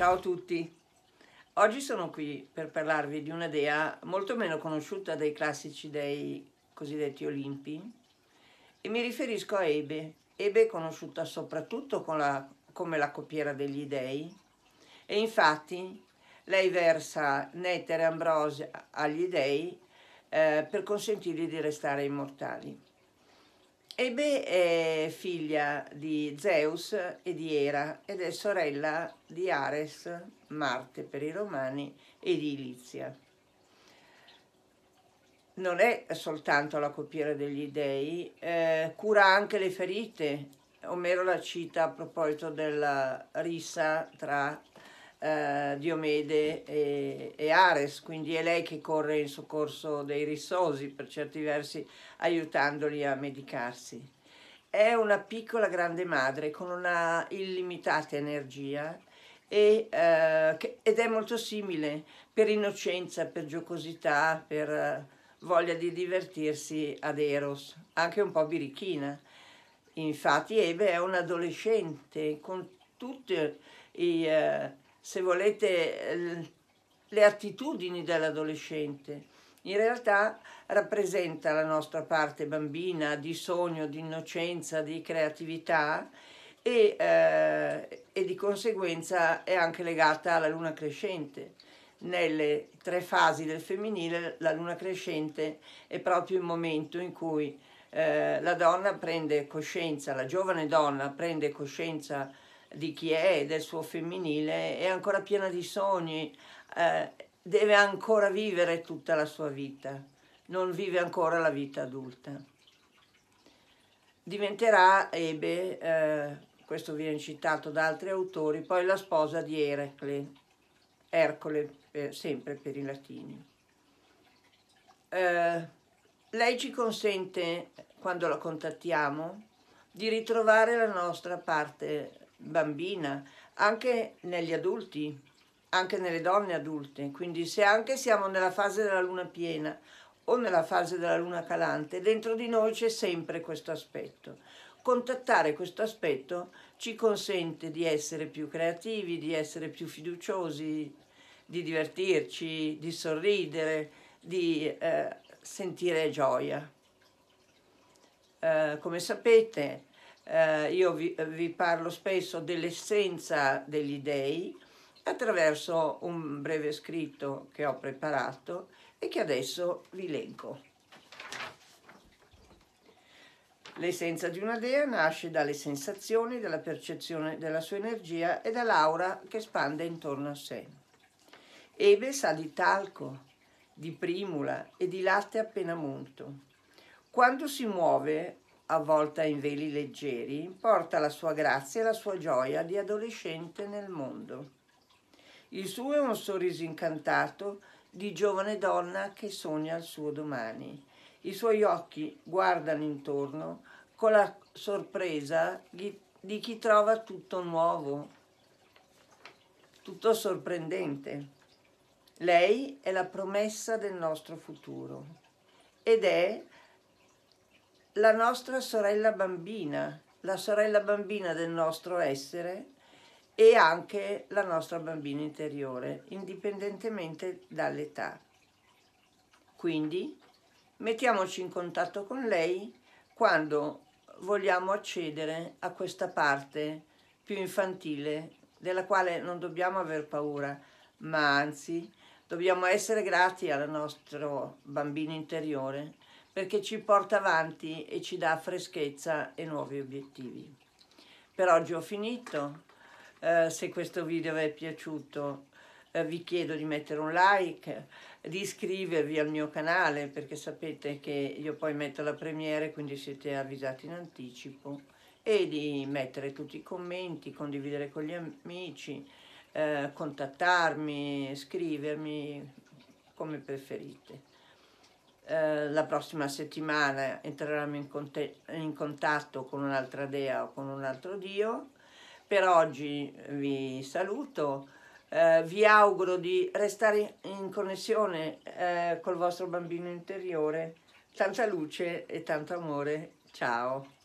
Ciao a tutti. Oggi sono qui per parlarvi di una dea molto meno conosciuta dai classici dei cosiddetti olimpi e mi riferisco a Ebe. Ebe è conosciuta soprattutto con la, come la copiera degli dei e infatti lei versa nettere e ambrosia agli dei eh, per consentirgli di restare immortali. Ebe è figlia di Zeus e di Era ed è sorella di Ares, Marte per i romani, e di Ilizia. Non è soltanto la copiera degli dei, eh, cura anche le ferite. Omero la cita a proposito della rissa tra eh, Diomede e, e, Ares, quindi è lei che corre in soccorso dei rissosi, per certi versi aiutandoli a medicarsi. È una piccola grande madre con una illimitata energia e, eh, che, ed è molto simile per innocenza, per giocosità, per eh, voglia di divertirsi ad Eros, anche un po' birichina. Infatti Ebe è un adolescente con tutti i, eh, se volete, le attitudini dell'adolescente. In realtà rappresenta la nostra parte bambina di sogno, di innocenza, di creatività e, eh, e di conseguenza è anche legata alla luna crescente nelle tre fasi del femminile la luna crescente è proprio il momento in cui eh, la donna prende coscienza, la giovane donna prende coscienza di chi è, del suo femminile, è ancora piena di sogni, eh, deve ancora vivere tutta la sua vita, non vive ancora la vita adulta. Diventerà Ebe, eh, questo viene citato da altri autori, poi la sposa di Eracle, Ercole per, eh, sempre per i latini. Eh, lei ci consente, quando la contattiamo, di ritrovare la nostra parte bambina, anche negli adulti, anche nelle donne adulte. Quindi se anche siamo nella fase della luna piena o nella fase della luna calante, dentro di noi c'è sempre questo aspetto. Contattare questo aspetto ci consente di essere più creativi, di essere più fiduciosi, di divertirci, di sorridere, di eh, sentire gioia. Eh, come sapete, eh, io vi, vi parlo spesso dell'essenza degli dei attraverso un breve scritto che ho preparato e che adesso vi leggo. L'essenza di una dea nasce dalle sensazioni, dalla percezione della sua energia e dall'aura che spande intorno a sé. Ebe sa di talco, di primula e di latte appena munto. Quando si muove avvolta in veli leggeri, porta la sua grazia e la sua gioia di adolescente nel mondo. Il suo è un sorriso incantato di giovane donna che sogna il suo domani. I suoi occhi guardano intorno con la sorpresa di chi trova tutto nuovo, tutto sorprendente. Lei è la promessa del nostro futuro ed è la nostra sorella bambina, la sorella bambina del nostro essere e anche la nostra bambina interiore, indipendentemente dall'età. Quindi mettiamoci in contatto con lei quando vogliamo accedere a questa parte più infantile della quale non dobbiamo aver paura, ma anzi dobbiamo essere grati al nostro bambino interiore perché ci porta avanti e ci dà freschezza e nuovi obiettivi. Per oggi ho finito, eh, se questo video vi è piaciuto eh, vi chiedo di mettere un like, di iscrivervi al mio canale perché sapete che io poi metto la premiere quindi siete avvisati in anticipo e di mettere tutti i commenti, condividere con gli amici, eh, contattarmi, scrivermi come preferite. Eh, la prossima settimana entreremo in, conte- in contatto con un'altra dea o con un altro dio. Per oggi vi saluto, eh, vi auguro di restare in connessione eh, col vostro bambino interiore. Tanta luce e tanto amore. Ciao.